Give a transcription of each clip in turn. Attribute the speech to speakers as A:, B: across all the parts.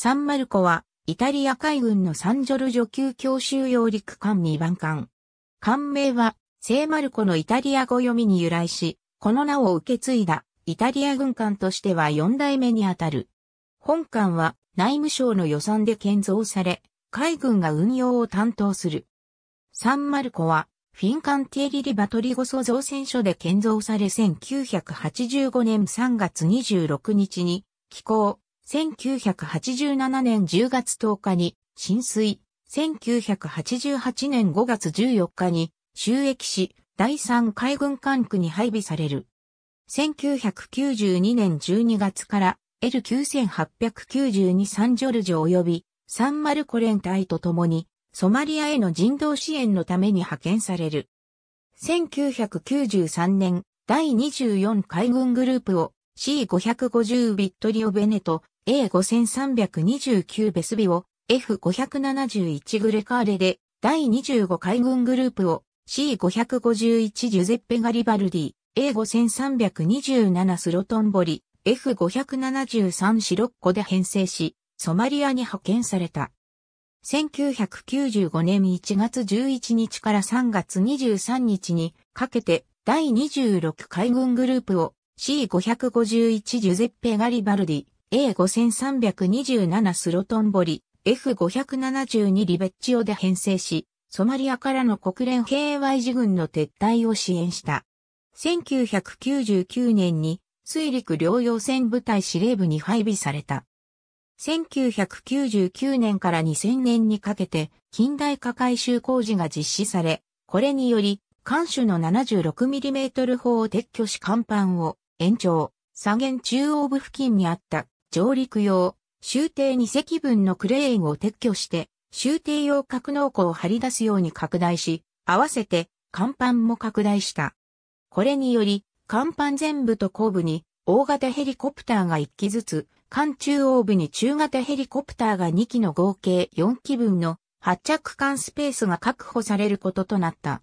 A: サンマルコは、イタリア海軍のサンジョルジョ級強襲用陸艦2番艦。艦名は、聖マルコのイタリア語読みに由来し、この名を受け継いだ、イタリア軍艦としては4代目にあたる。本艦は、内務省の予算で建造され、海軍が運用を担当する。サンマルコは、フィンカンティエリリバトリゴソ造船所で建造され1985年3月26日に、寄港、1987年10月10日に浸水、1988年5月14日に収益し、第3海軍管区に配備される。1992年12月から L9892 サンジョルジョ及びサンマルコ連隊と共にソマリアへの人道支援のために派遣される。1993年第24海軍グループを C550 ビットリオベネと A5329 ベスビオ、F571 グレカーレで、第25海軍グループを、C551 ジュゼッペ・ガリバルディ、A5327 スロトンボリ、F573 シロッコで編成し、ソマリアに派遣された。1995年1月11日から3月23日にかけて第26海軍グループを C551 ジュゼッペ・ガリバルディ、A5327 スロトンボリ、F572 リベッチオで編成し、ソマリアからの国連平和維持軍の撤退を支援した。1999年に水陸両用船部隊司令部に配備された。1999年から2000年にかけて近代化改修工事が実施され、これにより、艦首の 76mm 砲を撤去し甲板を延長、左舷中央部付近にあった上陸用、終艇2隻分のクレーンを撤去して、終艇用格納庫を張り出すように拡大し、合わせて、甲板も拡大した。これにより、甲板全部と後部に、大型ヘリコプターが1機ずつ、艦中央部に中型ヘリコプターが2機の合計4機分の発着艦スペースが確保されることとなった。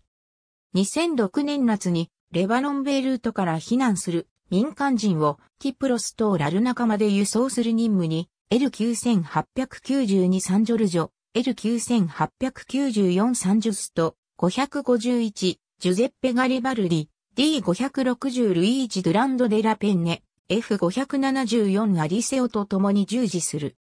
A: 2006年夏にレバノンベイルートから避難する民間人をキプロスとラルナカまで輸送する任務に L9892 サンジョルジョ、L9894 サンジュスト、551、ジュゼッペ・ガリバルリ、D560 ルイージ・ドランド・デラ・ペンネ、F574 アリセオと共に従事する。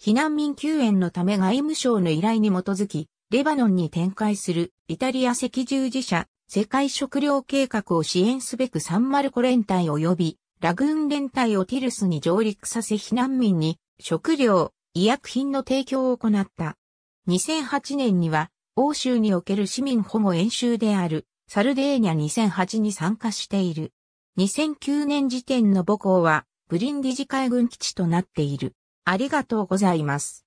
A: 避難民救援のため外務省の依頼に基づき、レバノンに展開するイタリア赤十字社世界食糧計画を支援すべくサンマルコ連隊及びラグーン連隊をティルスに上陸させ避難民に食料、医薬品の提供を行った。2008年には欧州における市民保護演習であるサルデーニャ2008に参加している。2009年時点の母校はブリンディジ海軍基地となっている。ありがとうございます。